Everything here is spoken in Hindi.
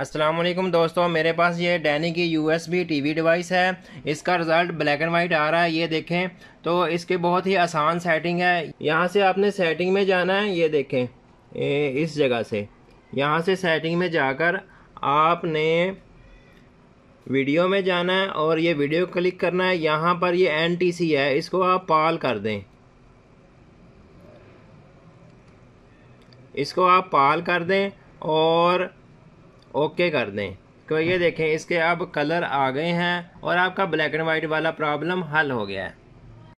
असलम दोस्तों मेरे पास ये डैनी की U S B T V device है इसका रिज़ल्ट ब्लैक एंड वाइट आ रहा है ये देखें तो इसकी बहुत ही आसान सेटिंग है यहाँ से आपने सेटिंग में जाना है ये देखें ए, इस जगह से यहाँ से सेटिंग में जाकर आपने वीडियो में जाना है और ये वीडियो क्लिक करना है यहाँ पर ये एन टी सी है इसको आप पाल कर दें इसको आप पाल कर दें और ओके कर दें तो ये देखें इसके अब कलर आ गए हैं और आपका ब्लैक एंड वाइट वाला प्रॉब्लम हल हो गया है